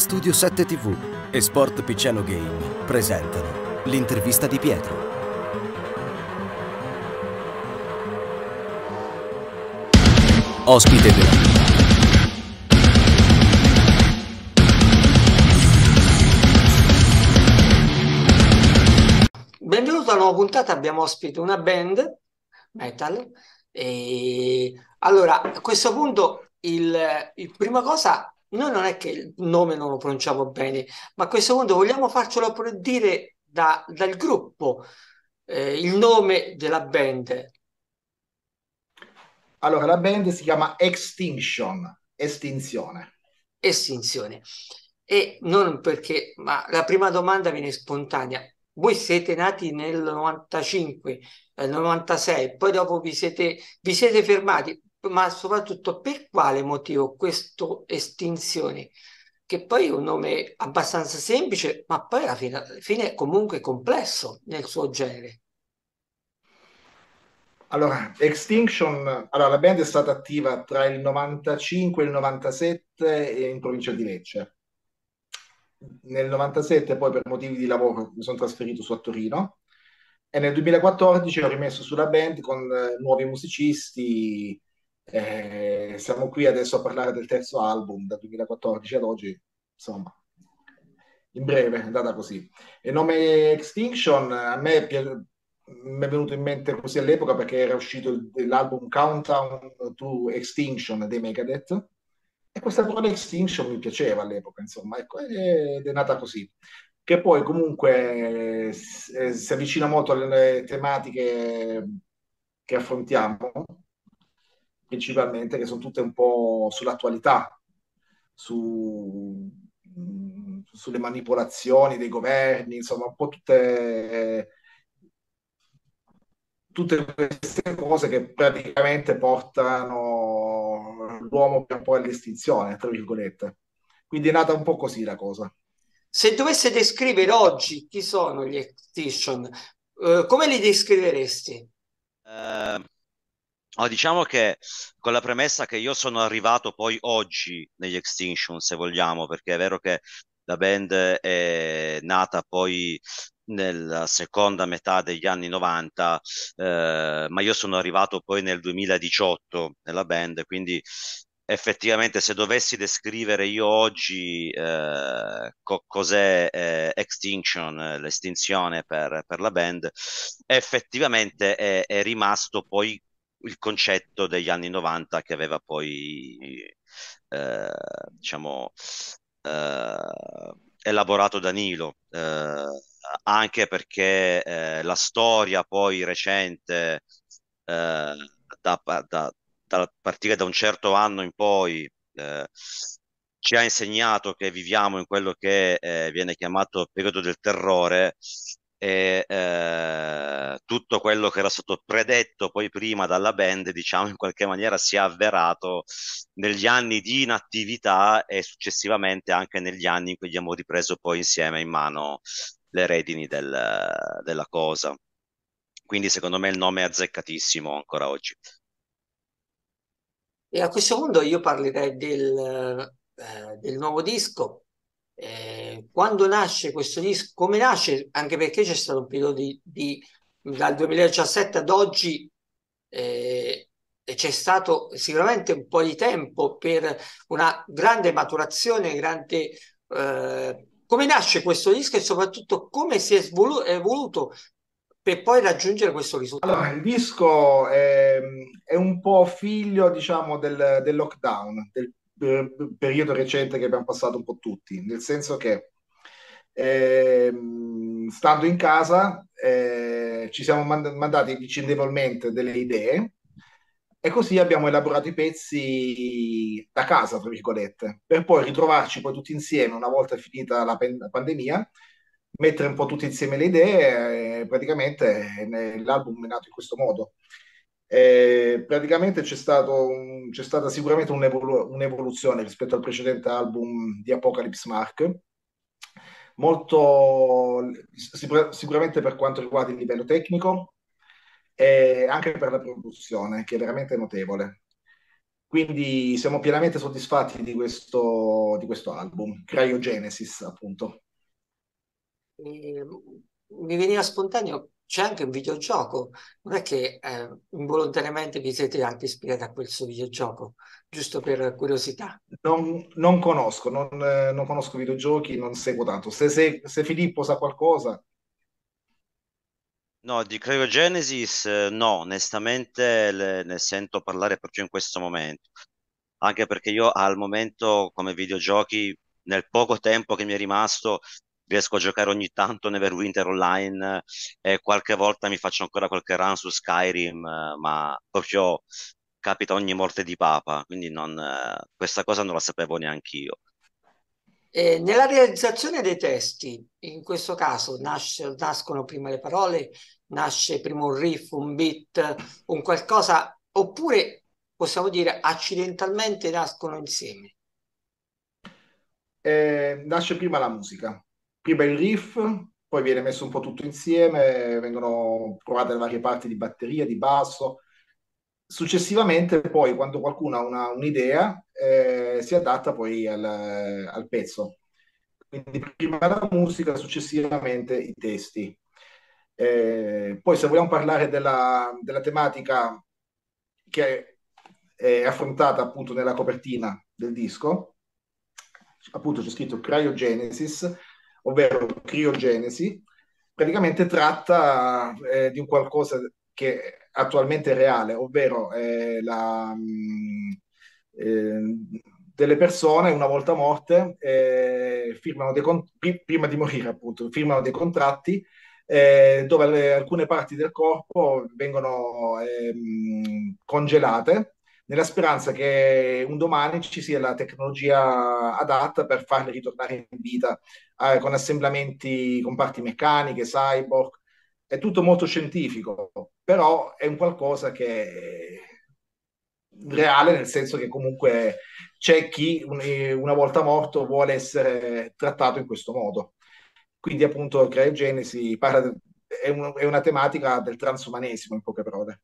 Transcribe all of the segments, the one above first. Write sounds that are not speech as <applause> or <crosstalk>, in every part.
Studio 7 TV e Sport Picciano Game presentano l'intervista di Pietro. Ospite della Benvenuto alla nuova puntata, abbiamo ospite una band metal e allora a questo punto il, il prima cosa noi non è che il nome non lo pronunciamo bene, ma a questo punto vogliamo farcelo dire da, dal gruppo eh, il nome della band. Allora, la band si chiama Extinction, estinzione. Estinzione. E non perché, ma la prima domanda viene spontanea. Voi siete nati nel 95, eh, nel 96, poi dopo vi siete, vi siete fermati ma soprattutto per quale motivo questo estinzione, che poi è un nome abbastanza semplice, ma poi alla fine, alla fine è comunque complesso nel suo genere. Allora, Extinction, allora, la band è stata attiva tra il 95 e il 97 in provincia di Lecce. Nel 97 poi per motivi di lavoro mi sono trasferito su a Torino e nel 2014 ho rimesso sulla band con eh, nuovi musicisti, eh, siamo qui adesso a parlare del terzo album dal 2014 ad oggi, insomma, in breve è andata così. Il nome Extinction a me è, piaciuto, mi è venuto in mente così all'epoca perché era uscito l'album Countdown to Extinction dei Megadeth e questa parola Extinction mi piaceva all'epoca, insomma, ecco, ed è nata così. Che poi comunque eh, si avvicina molto alle tematiche che affrontiamo principalmente, che sono tutte un po' sull'attualità, su, mm, sulle manipolazioni dei governi, insomma, un po' tutte, tutte queste cose che praticamente portano l'uomo un po' all'estinzione, tra virgolette. Quindi è nata un po' così la cosa. Se dovesse descrivere oggi chi sono gli Extinction, eh, come li descriveresti? Uh No, diciamo che con la premessa che io sono arrivato poi oggi negli Extinction, se vogliamo, perché è vero che la band è nata poi nella seconda metà degli anni 90, eh, ma io sono arrivato poi nel 2018 nella band, quindi effettivamente se dovessi descrivere io oggi eh, co- cos'è eh, Extinction, l'estinzione per, per, la band, effettivamente è, è rimasto poi il concetto degli anni 90 che aveva poi, eh, diciamo, eh, elaborato Danilo, eh, anche perché eh, la storia poi recente, eh, da, da, da, partire da un certo anno in poi, eh, ci ha insegnato che viviamo in quello che viene chiamato periodo del terrore e eh, tutto quello che era stato predetto poi prima dalla band, diciamo, in qualche maniera si è avverato negli anni di inattività e successivamente anche negli anni in cui abbiamo ripreso poi insieme in mano le redini del, della cosa. Quindi secondo me il nome è azzeccatissimo ancora oggi. E a questo punto io parlerei del, eh, del nuovo disco. Eh quando nasce questo disco, come nasce? Anche perché c'è stato un periodo di, di dal 2017 ad oggi eh, c'è stato sicuramente un po' di tempo per una grande maturazione, grande... Eh, come nasce questo disco e soprattutto come si è evoluto per poi raggiungere questo risultato? Allora, il disco è, è un po' figlio, diciamo, del, del lockdown, del eh, periodo recente che abbiamo passato un po' tutti, nel senso che eh, stando in casa eh, ci siamo mand- mandati vicendevolmente delle idee e così abbiamo elaborato i pezzi da casa, tra virgolette, per poi ritrovarci poi tutti insieme una volta finita la, pen- la pandemia, mettere un po' tutti insieme le idee e praticamente l'album è nato in questo modo. Eh, praticamente c'è, un, c'è, stata sicuramente un'evolu- un'evoluzione rispetto al precedente album di Apocalypse Mark, molto sicuramente per quanto riguarda il livello tecnico e anche per la produzione, che è veramente notevole. Quindi siamo pienamente soddisfatti di questo, di questo album, Cryogenesis appunto. mi veniva spontaneo c'è anche un videogioco, non è che eh, involontariamente vi siete anche ispirati a questo videogioco, giusto per curiosità. Non, non conosco, non, eh, non, conosco videogiochi, non seguo tanto. Se, se, se Filippo sa qualcosa... No, di Cryogenesis eh, no, onestamente le, ne sento parlare proprio in questo momento, anche perché io al momento come videogiochi, nel poco tempo che mi è rimasto, riesco a giocare ogni tanto Neverwinter online e eh, qualche volta mi faccio ancora qualche run su Skyrim, eh, ma proprio capita ogni morte di papa, quindi non, eh, questa cosa non la sapevo neanche io. Eh, nella realizzazione dei testi, in questo caso nasce, nascono prima le parole, nasce prima un riff, un beat, un qualcosa, oppure possiamo dire accidentalmente nascono insieme? Eh, nasce prima la musica prima il riff, poi viene messo un po' tutto insieme, vengono provate le varie parti di batteria, di basso. Successivamente, poi, quando qualcuno ha una, un'idea, eh, si adatta poi al, al pezzo. Quindi prima la musica, successivamente i testi. Eh, poi se vogliamo parlare della, della tematica che è affrontata appunto nella copertina del disco, appunto c'è scritto Cryogenesis, ovvero criogenesi, praticamente tratta eh, di un qualcosa che attualmente è reale, ovvero eh, la, mm, eh, delle persone una volta morte eh, firmano dei con- prima di morire appunto, firmano dei contratti eh, dove le, alcune parti del corpo vengono ehm, congelate nella speranza che un domani ci sia la tecnologia adatta per farle ritornare in vita eh, con assemblamenti con parti meccaniche, cyborg. È tutto molto scientifico, però è un qualcosa che è reale, nel senso che comunque c'è chi una volta morto vuole essere trattato in questo modo. Quindi appunto Cryogenesi parla, è, un, è una tematica del transumanesimo in poche parole.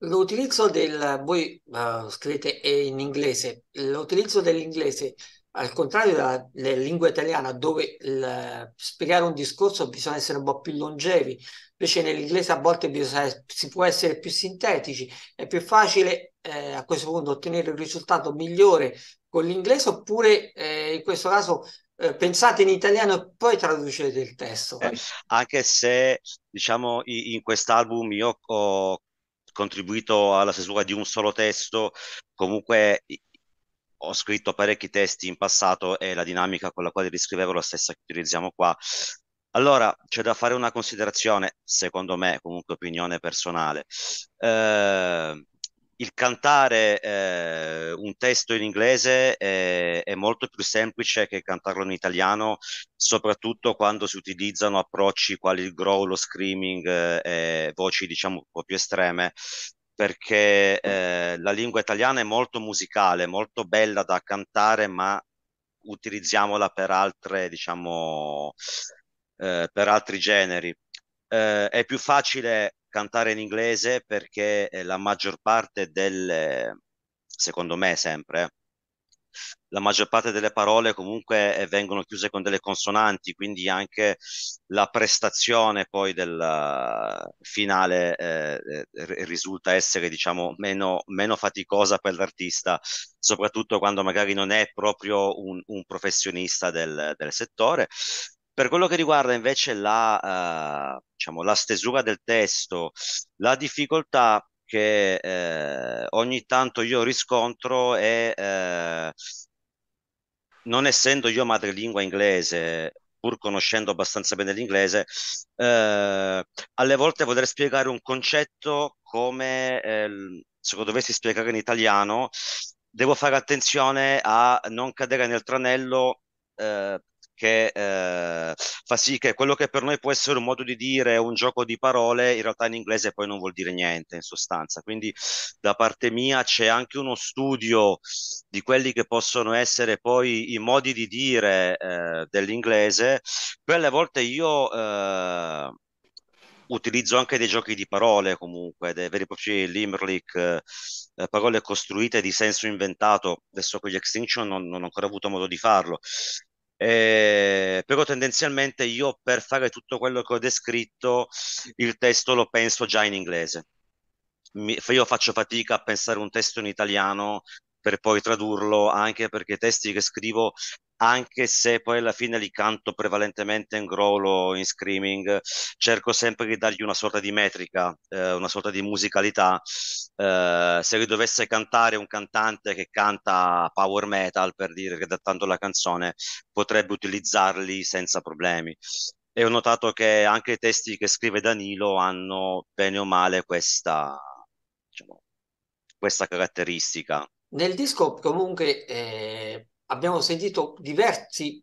L'utilizzo del, voi uh, scrivete in inglese, l'utilizzo dell'inglese al contrario della, della, lingua italiana dove il, spiegare un discorso bisogna essere un po' più longevi, invece nell'inglese a volte bisogna, si può essere più sintetici, è più facile eh, a questo punto ottenere un risultato migliore con l'inglese oppure eh, in questo caso eh, pensate in italiano e poi traducete il testo. Eh, anche se diciamo in quest'album io ho contribuito alla stesura di un solo testo, comunque ho scritto parecchi testi in passato e la dinamica con la quale riscrivevo la stessa che utilizziamo qua. Allora, c'è da fare una considerazione, secondo me, comunque opinione personale. Eh, il cantare eh, un testo in inglese è, eh, è, molto più semplice che cantarlo in italiano, soprattutto quando si utilizzano approcci quali il growl, lo screaming eh, e voci diciamo un po' più estreme, perché eh, la lingua italiana è molto musicale, molto bella da cantare, ma utilizziamola per altre, diciamo, eh, per altri generi. Eh, è più facile cantare in inglese perché eh, la maggior parte delle, secondo me sempre, eh, la maggior parte delle parole comunque eh, vengono chiuse con delle consonanti, quindi anche la prestazione poi del finale eh, risulta essere diciamo meno, meno, faticosa per l'artista, soprattutto quando magari non è proprio un, un professionista del, del settore. Per quello che riguarda invece la, eh, diciamo, la stesura del testo, la difficoltà che eh, ogni tanto io riscontro è, eh, non essendo io madrelingua inglese, pur conoscendo abbastanza bene l'inglese, eh, alle volte voler spiegare un concetto come eh, se lo dovessi spiegare in italiano, devo fare attenzione a non cadere nel tranello eh, che eh, fa sì che quello che per noi può essere un modo di dire, un gioco di parole, in realtà in inglese poi non vuol dire niente in sostanza. Quindi da parte mia c'è anche uno studio di quelli che possono essere poi i modi di dire eh, dell'inglese. Quelle volte io... Eh, utilizzo anche dei giochi di parole comunque, dei veri e propri limerick, eh, parole costruite di senso inventato, adesso con gli Extinction non, non, ho ancora avuto modo di farlo, eh, però tendenzialmente io per fare tutto quello che ho descritto il testo lo penso già in inglese. Mi, io faccio fatica a pensare un testo in italiano per poi tradurlo, anche perché i testi che scrivo anche se poi alla fine li canto prevalentemente in growl o in screaming, cerco sempre di dargli una sorta di metrica, eh, una sorta di musicalità. Eh, se dovesse cantare un cantante che canta power metal, per dire che adattando la canzone, potrebbe utilizzarli senza problemi. E ho notato che anche i testi che scrive Danilo hanno bene o male questa, diciamo, questa caratteristica. Nel disco comunque eh, abbiamo sentito diversi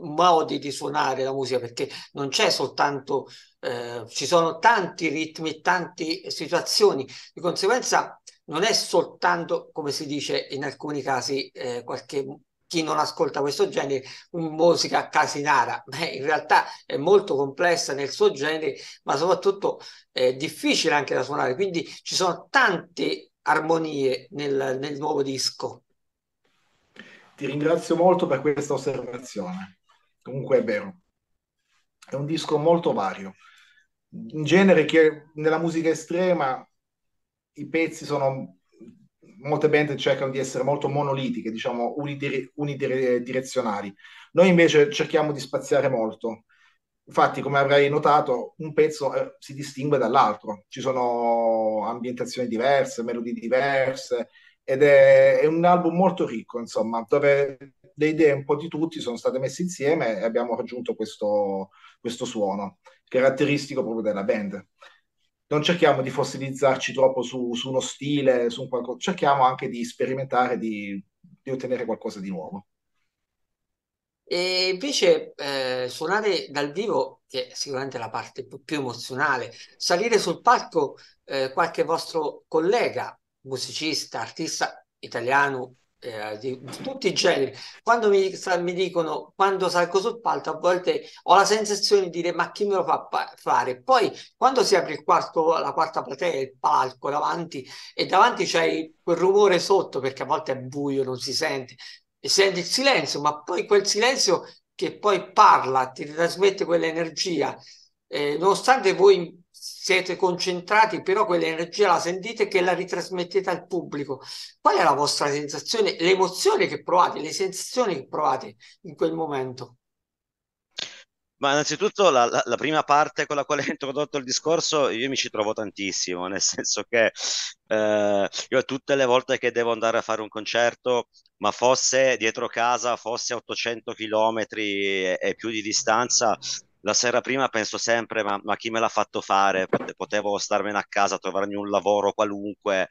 modi di suonare la musica perché non c'è soltanto eh, ci sono tanti ritmi tante situazioni di conseguenza non è soltanto come si dice in alcuni casi eh, qualche chi non ascolta questo genere musica casinara <laughs> Beh, in realtà è molto complessa nel suo genere ma soprattutto è difficile anche da suonare quindi ci sono tante armonie nel, nel nuovo disco ti ringrazio molto per questa osservazione. Comunque è vero, è un disco molto vario. In genere che nella musica estrema i pezzi sono molte band cercano di essere molto monolitiche, diciamo unidirezionali. Noi invece cerchiamo di spaziare molto. Infatti, come avrai notato, un pezzo eh, si distingue dall'altro. Ci sono ambientazioni diverse, melodie diverse, ed è, è, un album molto ricco, insomma, dove le idee un po' di tutti sono state messe insieme e abbiamo raggiunto questo, questo suono caratteristico proprio della band. Non cerchiamo di fossilizzarci troppo su, su uno stile, su un qualcosa, cerchiamo anche di sperimentare, di, di ottenere qualcosa di nuovo. E invece eh, suonare dal vivo, che è sicuramente la parte più, più emozionale, salire sul palco eh, qualche vostro collega musicista, artista italiano eh, di, di, tutti i generi. Quando mi, mi, dicono, quando salgo sul palco, a volte ho la sensazione di dire ma chi me lo fa fare? Poi quando si apre il quarto, la quarta platea, il palco davanti e davanti c'è quel rumore sotto perché a volte è buio, non si sente, e senti il silenzio, ma poi quel silenzio che poi parla, ti trasmette quell'energia. Eh, nonostante voi siete concentrati, però quell'energia la sentite che la ritrasmettete al pubblico. Qual è la vostra sensazione, le emozioni che provate, le sensazioni che provate in quel momento? Ma innanzitutto la, la, la, prima parte con la quale ho <laughs> introdotto il discorso, io mi ci trovo tantissimo, nel senso che eh, io tutte le volte che devo andare a fare un concerto, ma fosse dietro casa, fosse 800 km e, e più di distanza, la sera prima penso sempre ma, ma chi me l'ha fatto fare? Potevo starmene a casa, trovarmi un lavoro qualunque,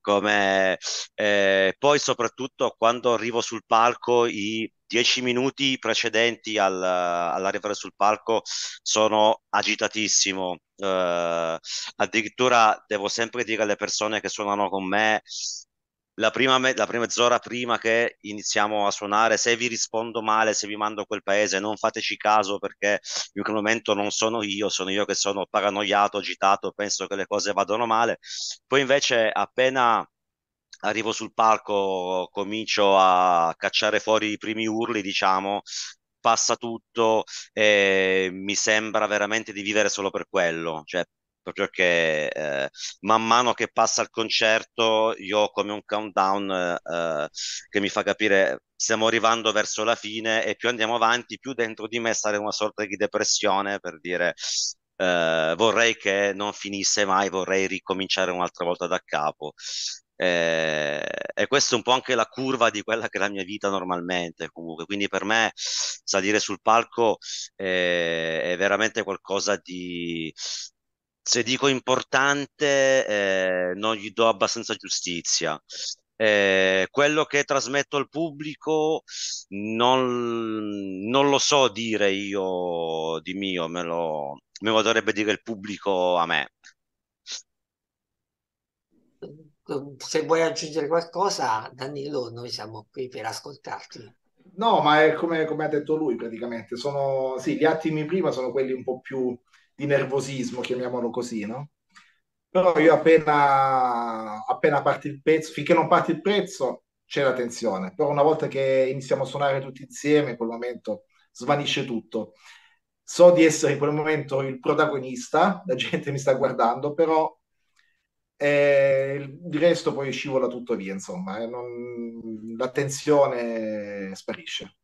come eh, poi soprattutto quando arrivo sul palco i dieci minuti precedenti al, all'arrivare sul palco sono agitatissimo eh, addirittura devo sempre dire alle persone che suonano con me la prima, la prima mezz'ora prima che iniziamo a suonare, se vi rispondo male, se vi mando a quel paese, non fateci caso perché in quel momento non sono io, sono io che sono paranoiato, agitato, penso che le cose vadano male. Poi invece appena arrivo sul palco, comincio a cacciare fuori i primi urli, diciamo, passa tutto e mi sembra veramente di vivere solo per quello, cioè proprio che eh, man mano che passa il concerto io ho come un countdown eh, che mi fa capire stiamo arrivando verso la fine e più andiamo avanti più dentro di me sale una sorta di depressione per dire eh, vorrei che non finisse mai, vorrei ricominciare un'altra volta da capo. Eh, e questa è un po' anche la curva di quella che è la mia vita normalmente, comunque. Quindi per me salire sul palco eh, è veramente qualcosa di, se dico importante eh, non gli do abbastanza giustizia. Eh, quello che trasmetto al pubblico non, non, lo so dire io di mio, me lo, me lo dovrebbe dire il pubblico a me. Se vuoi aggiungere qualcosa, Danilo, noi siamo qui per ascoltarti. No, ma è come, come ha detto lui praticamente. Sono, sì, gli attimi prima sono quelli un po' più di nervosismo, chiamiamolo così, no? Però io appena, appena parte il pezzo, finché non parte il prezzo, c'è la tensione. Però una volta che iniziamo a suonare tutti insieme, in quel momento svanisce tutto. So di essere in quel momento il protagonista, la gente mi sta guardando, però eh, il resto poi scivola tutto via, insomma, eh, non, la tensione sparisce.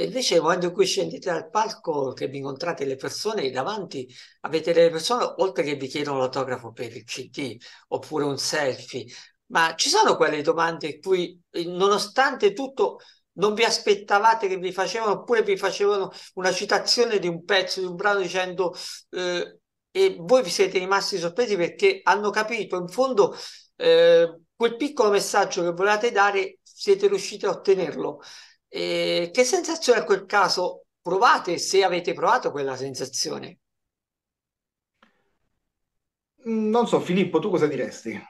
E dicevo, quando qui scendete dal palco, che vi incontrate le persone davanti, avete delle persone, oltre che vi chiedono l'autografo per il CD oppure un selfie, ma ci sono quelle domande cui, eh, nonostante tutto, non vi aspettavate che vi facevano, oppure vi facevano una citazione di un pezzo, di un brano dicendo... Eh, e voi vi siete rimasti sorpresi perché hanno capito in fondo eh, quel piccolo messaggio che volevate dare siete riusciti a ottenerlo e eh, che sensazione a quel caso provate se avete provato quella sensazione? Mm, non so, Filippo, tu cosa diresti?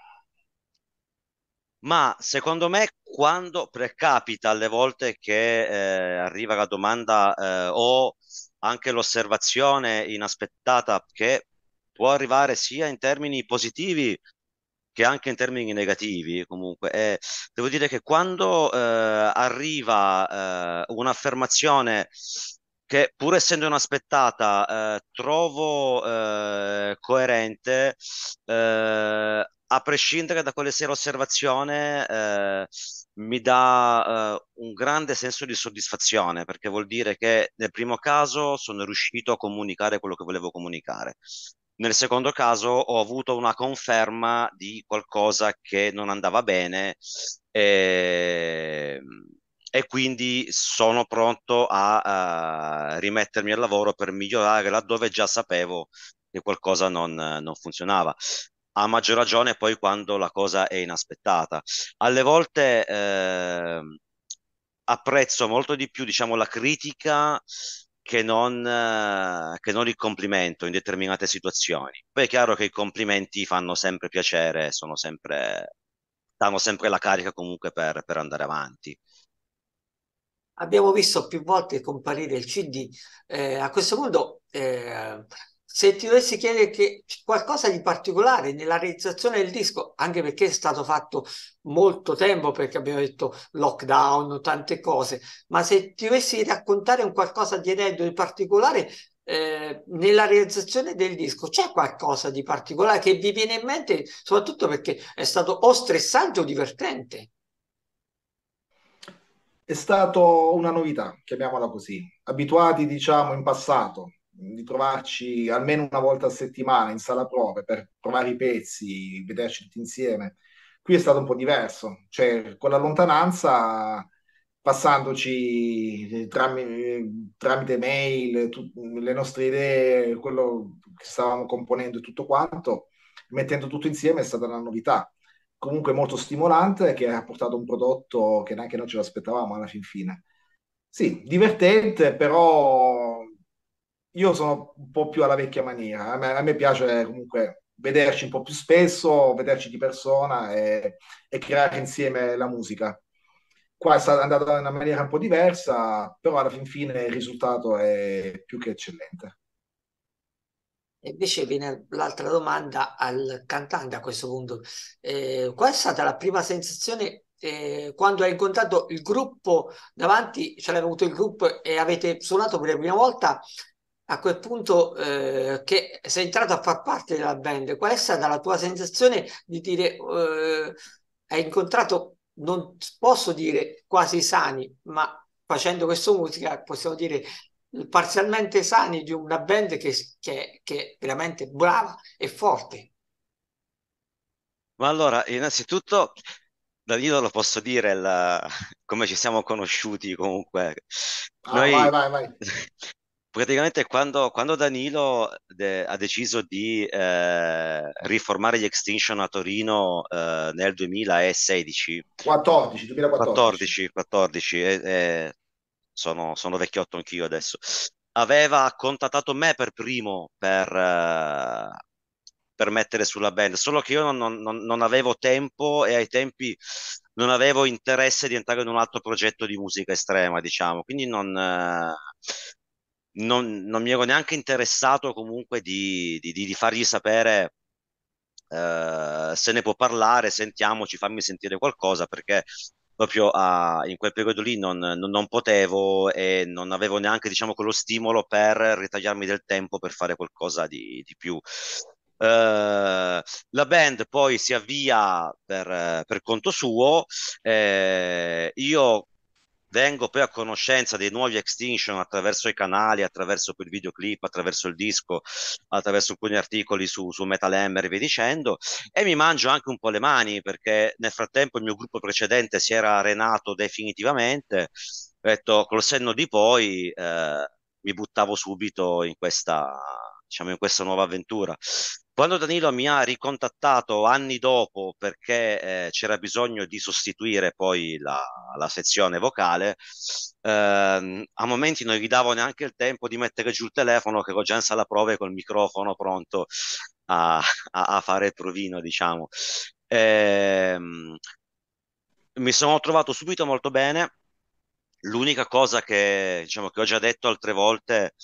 Ma secondo me quando precapita alle volte che eh, arriva la domanda eh, o anche l'osservazione inaspettata che può arrivare sia in termini positivi che anche in termini negativi comunque è, devo dire che quando eh, arriva eh, un'affermazione che pur essendo inaspettata eh, trovo eh, coerente eh, a prescindere da quale sia l'osservazione eh, mi dà un grande senso di soddisfazione perché vuol dire che nel primo caso sono riuscito a comunicare quello che volevo comunicare nel secondo caso ho avuto una conferma di qualcosa che non andava bene e, ehm, e quindi sono pronto a, a, rimettermi al lavoro per migliorare laddove già sapevo che qualcosa non, non funzionava a maggior ragione poi quando la cosa è inaspettata. Alle volte eh, apprezzo molto di più diciamo, la critica che non, eh, che non il complimento in determinate situazioni. Poi è chiaro che i complimenti fanno sempre piacere, sono sempre, danno sempre la carica comunque per, per andare avanti. Abbiamo visto più volte comparire il CD, eh, a questo punto eh, se ti dovessi chiedere che qualcosa di particolare nella realizzazione del disco, anche perché è stato fatto molto tempo, perché abbiamo detto lockdown, tante cose, ma se ti dovessi raccontare un qualcosa di edendo di particolare eh, nella realizzazione del disco, c'è qualcosa di particolare che vi viene in mente, soprattutto perché è stato o stressante o divertente? È stata una novità, chiamiamola così, abituati diciamo in passato di trovarci almeno una volta a settimana in sala prove per provare i pezzi, vederci tutti insieme. Qui è stato un po' diverso, cioè con la lontananza, passandoci tramite, tramite mail, tu, le nostre idee, quello che stavamo componendo e tutto quanto, mettendo tutto insieme è stata una novità comunque molto stimolante che ha portato un prodotto che neanche noi ce l'aspettavamo alla fin fine. Sì, divertente, però io sono un po' più alla vecchia maniera, eh. a me, a me piace comunque vederci un po' più spesso, vederci di persona e, e creare insieme la musica. Qua è andata in una maniera un po' diversa, però alla fin fine il risultato è più che eccellente. E invece viene l'altra domanda al cantante a questo punto. Eh, qual è stata la prima sensazione eh, quando hai incontrato il gruppo davanti, ce cioè l'hai avuto il gruppo e avete suonato per la prima volta a quel punto eh, che sei entrato a far parte della band, qual è stata la tua sensazione di dire eh, hai incontrato, non posso dire quasi sani, ma facendo questa musica possiamo dire parzialmente sani di una band che, che, che è veramente brava e forte. Ma allora, innanzitutto, Danilo lo posso dire la... come ci siamo conosciuti comunque. Ah, Noi... vai, vai, vai. <laughs> praticamente quando, quando Danilo de- ha deciso di eh, riformare gli Extinction a Torino eh, nel 2016 14, 2014 14, 14 e, e sono, sono, vecchiotto anch'io adesso aveva contattato me per primo per, eh, per mettere sulla band solo che io non, non, non avevo tempo e ai tempi non avevo interesse di entrare in un altro progetto di musica estrema diciamo quindi non eh, non, non, mi ero neanche interessato comunque di, di, di fargli sapere eh, se ne può parlare, sentiamoci, fammi sentire qualcosa perché proprio a, ah, in quel periodo lì non, non, non, potevo e non avevo neanche diciamo quello stimolo per ritagliarmi del tempo per fare qualcosa di, di più. Uh, la band poi si avvia per, per conto suo. Eh, io vengo poi a conoscenza dei nuovi Extinction attraverso i canali, attraverso quel videoclip, attraverso il disco, attraverso alcuni articoli su, su Metal Hammer e via dicendo, e mi mangio anche un po' le mani perché nel frattempo il mio gruppo precedente si era arenato definitivamente, ho detto col senno di poi eh, mi buttavo subito in questa, diciamo, in questa nuova avventura. Quando Danilo mi ha ricontattato anni dopo perché eh, c'era bisogno di sostituire poi la, la sezione vocale, ehm, a momenti non gli davo neanche il tempo di mettere giù il telefono che ho già in sala prove col microfono pronto a, a, a fare il provino, diciamo. Ehm, mi sono trovato subito molto bene. L'unica cosa che, diciamo, che ho già detto altre volte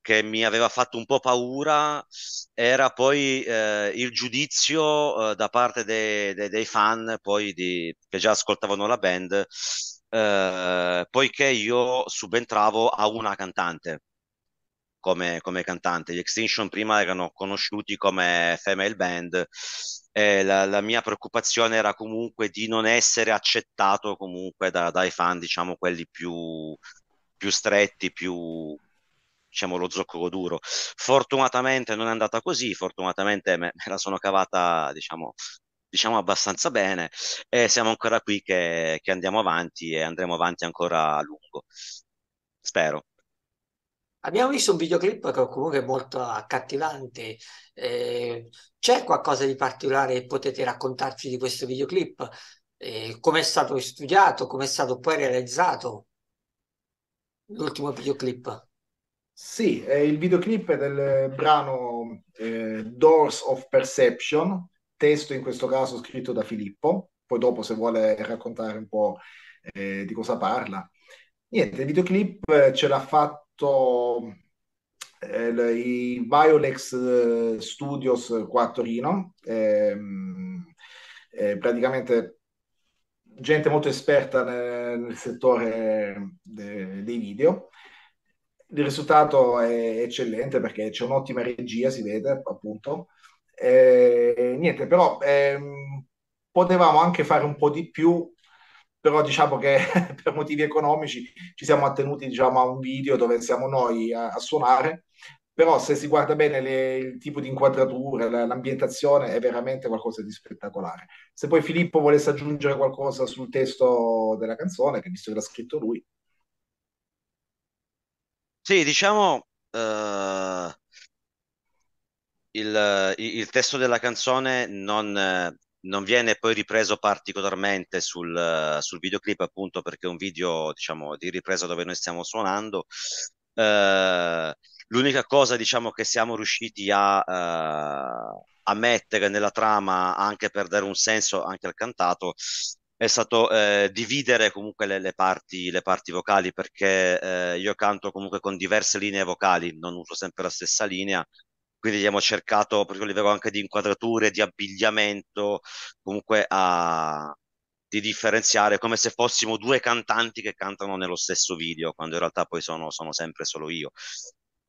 che mi aveva fatto un po' paura era poi eh, il giudizio eh, da parte dei, dei, dei fan di, che già ascoltavano la band, eh, poiché io subentravo a una cantante come, come, cantante. Gli Extinction prima erano conosciuti come female band e la, la mia preoccupazione era comunque di non essere accettato comunque da, dai fan, diciamo quelli più, più stretti, più diciamo, lo zoccolo duro. Fortunatamente non è andata così, fortunatamente me, me la sono cavata, diciamo, diciamo abbastanza bene e siamo ancora qui che, che, andiamo avanti e andremo avanti ancora a lungo. Spero. Abbiamo visto un videoclip che comunque è molto accattivante. Eh, c'è qualcosa di particolare che potete raccontarci di questo videoclip? Eh, come è stato studiato? Come è stato poi realizzato l'ultimo videoclip? Sì, è il videoclip del brano eh, Doors of Perception, testo in questo caso scritto da Filippo, poi dopo se vuole raccontare un po' eh, di cosa parla. Niente, il videoclip eh, ce l'ha fatto eh, l- i Violex eh, Studios qua a Torino, ehm, praticamente gente molto esperta nel, nel settore de- dei video il risultato è eccellente perché c'è un'ottima regia, si vede appunto. Eh, niente, però ehm, potevamo anche fare un po' di più, però diciamo che <laughs> per motivi economici ci siamo attenuti diciamo, a un video dove siamo noi a, a suonare, però se si guarda bene le, il tipo di inquadratura, la, l'ambientazione è veramente qualcosa di spettacolare. Se poi Filippo volesse aggiungere qualcosa sul testo della canzone, che visto che l'ha scritto lui, sì, diciamo, eh, il, il testo della canzone non, eh, non viene poi ripreso particolarmente sul, eh, sul videoclip, appunto perché è un video, diciamo, di ripresa dove noi stiamo suonando. Eh, l'unica cosa, diciamo, che siamo riusciti a, eh, a mettere nella trama, anche per dare un senso anche al cantato, è è stato eh, dividere comunque le, le, parti, le, parti, vocali perché eh, io canto comunque con diverse linee vocali, non uso sempre la stessa linea, quindi abbiamo cercato proprio a livello anche di inquadrature, di abbigliamento, comunque a, di differenziare come se fossimo due cantanti che cantano nello stesso video, quando in realtà poi sono, sono sempre solo io.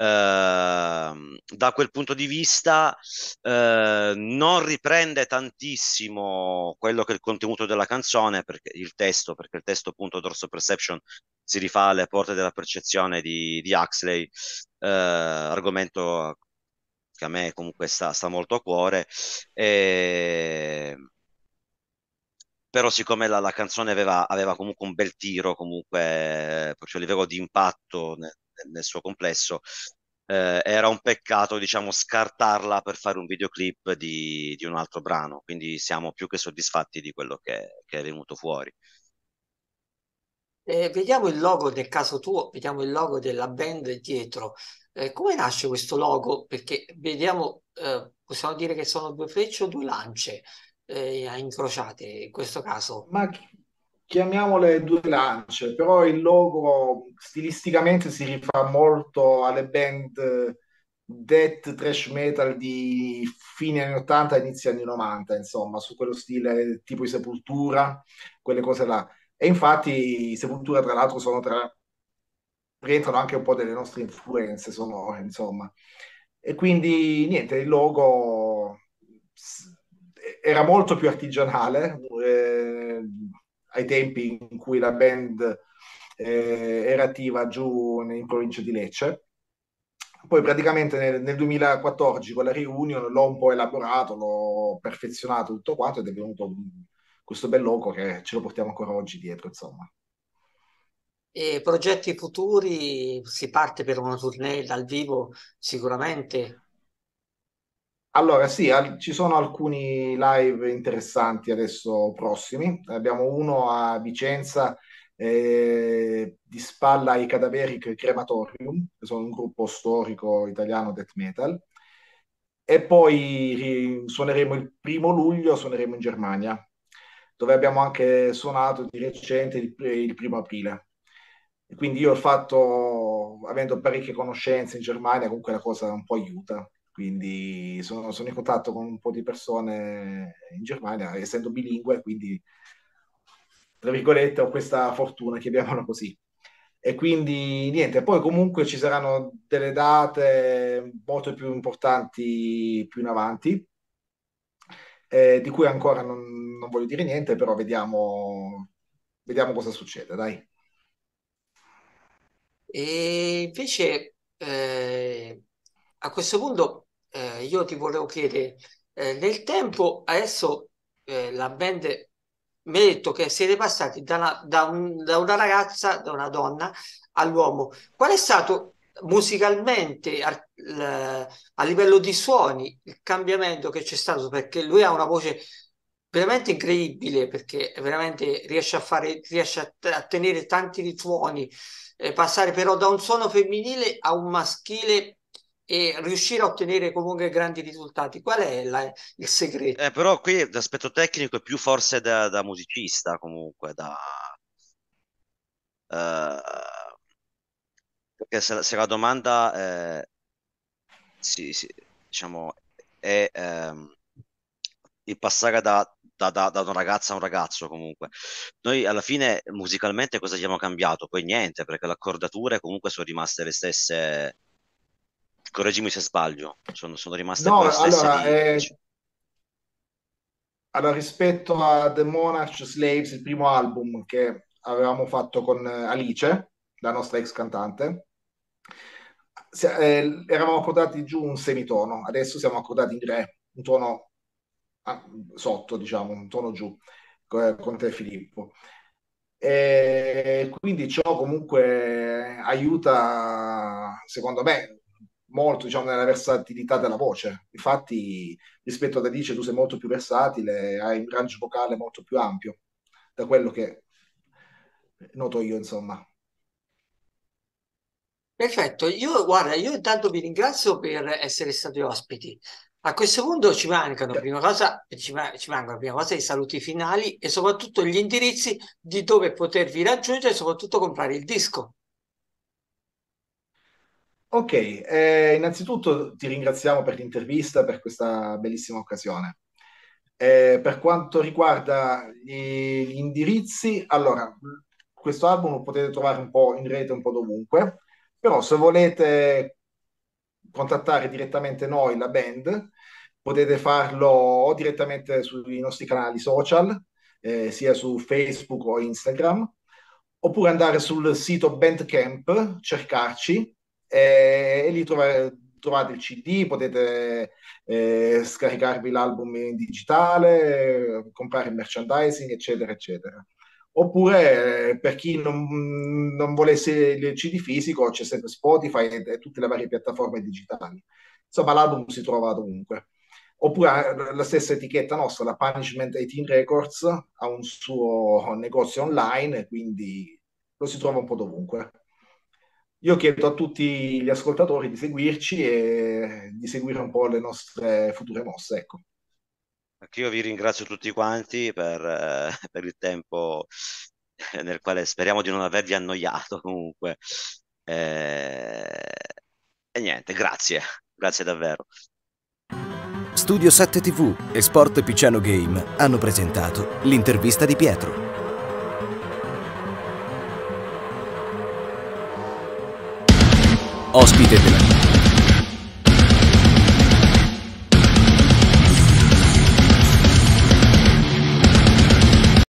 Ehm, da quel punto di vista ehm, non riprende tantissimo quello che è il contenuto della canzone, perché, il testo, perché il testo appunto Dorso Perception si rifà alle porte della percezione di, di Huxley, ehm, argomento a me comunque sta, sta, molto a cuore. E... Però siccome la, la canzone aveva, aveva, comunque un bel tiro, comunque proprio a livello di impatto nel suo complesso, eh, era un peccato, diciamo, scartarla per fare un videoclip di, di, un altro brano. Quindi siamo più che soddisfatti di quello che, che è venuto fuori. Eh, vediamo il logo del caso tuo, vediamo il logo della band dietro. Eh, come nasce questo logo? Perché vediamo, eh, possiamo dire che sono due frecce o due lance eh, incrociate in questo caso. Ma chiamiamole due lance, però il logo stilisticamente si rifà molto alle band eh, death trash metal di fine anni 80 inizio anni 90 insomma su quello stile tipo i Sepultura quelle cose là e infatti i Sepultura tra l'altro sono tra rientrano anche un po' delle nostre influenze sonore insomma e quindi niente il logo era molto più artigianale eh, ai tempi in cui la band eh, era attiva giù in provincia di Lecce. Poi praticamente nel, nel 2014 con la reunion l'ho un po' elaborato, l'ho perfezionato tutto quanto ed è venuto questo bel logo che ce lo portiamo ancora oggi dietro, insomma. E progetti futuri, si parte per una tournée dal vivo sicuramente? Allora, sì, al- ci sono alcuni live interessanti adesso prossimi. Abbiamo uno a Vicenza eh, di spalla ai Cadaveric Crematorium, che sono un gruppo storico italiano death metal. E poi suoneremo il primo luglio, suoneremo in Germania, dove abbiamo anche suonato di recente il, il primo aprile. quindi io ho fatto, avendo parecchie conoscenze in Germania, comunque la cosa un po' aiuta. Quindi sono, sono in contatto con un po' di persone in Germania, essendo bilingue, quindi tra virgolette ho questa fortuna, chiamiamola così. E quindi niente, poi comunque ci saranno delle date molto più importanti più in avanti, eh, di cui ancora non, non, voglio dire niente, però vediamo, vediamo cosa succede, dai. E invece eh, a questo punto eh, io ti volevo chiedere, eh, nel tempo adesso eh, la band mi ha detto che siete passati da una, da, un, da una ragazza, da una donna all'uomo. Qual è stato musicalmente a, a, livello di suoni il cambiamento che c'è stato perché lui ha una voce veramente incredibile perché veramente riesce a fare riesce a, a tenere tanti rituoni eh, passare però da un suono femminile a un maschile e riuscire a ottenere comunque grandi risultati. Qual è la, il segreto? Eh, però qui l'aspetto tecnico è più forse da, da musicista, comunque, da... Uh, perché se, se, la domanda è, eh, sì, sì, diciamo, è um, il passare da, da, da, da una ragazza a un ragazzo comunque. Noi alla fine musicalmente cosa abbiamo cambiato? Poi niente, perché le accordature comunque sono rimaste le stesse correggimi se sbaglio, sono, sono rimaste no, allora, di... eh... allora, rispetto a The Monarch Slaves, il primo album che avevamo fatto con eh, Alice, la nostra ex cantante, se, eh, eravamo accordati giù un semitono, adesso siamo accordati in re, un tono ah, sotto, diciamo, un tono giù eh, con te Filippo. E eh, quindi ciò comunque aiuta, secondo me, molto diciamo, nella versatilità della voce. Infatti, rispetto ad Alice, tu sei molto più versatile, hai un range vocale molto più ampio da quello che noto io, insomma. Perfetto, io guarda, io intanto vi ringrazio per essere stati ospiti. A questo punto ci mancano, prima cosa, ci, mancano prima cosa i saluti finali e soprattutto gli indirizzi di dove potervi raggiungere e soprattutto comprare il disco. Ok, eh, innanzitutto ti ringraziamo per l'intervista, per questa bellissima occasione. Eh, per quanto riguarda gli, gli, indirizzi, allora, questo album lo potete trovare un po' in rete, un po' dovunque, però se volete contattare direttamente noi, la band, potete farlo direttamente sui nostri canali social, eh, sia su Facebook o Instagram, oppure andare sul sito Bandcamp, cercarci e, e lì trovate, trovate il CD, potete eh, scaricarvi l'album in digitale, comprare il merchandising, eccetera, eccetera. Oppure eh, per chi non, non, volesse il CD fisico c'è sempre Spotify e, e tutte le varie piattaforme digitali. Insomma, l'album si trova dovunque oppure eh, la stessa etichetta nostra, la Punishment 18 Records, ha un suo negozio online, quindi lo si trova un po' dovunque. Io chiedo a tutti gli ascoltatori di seguirci e di seguire un po' le nostre future mosse. Ecco. Anch'io vi ringrazio tutti quanti per, eh, per il tempo eh, nel quale speriamo di non avervi annoiato comunque. Eh, e niente, grazie, grazie davvero. Studio 7 TV e Sport Picciano Game hanno presentato l'intervista di Pietro. ospite della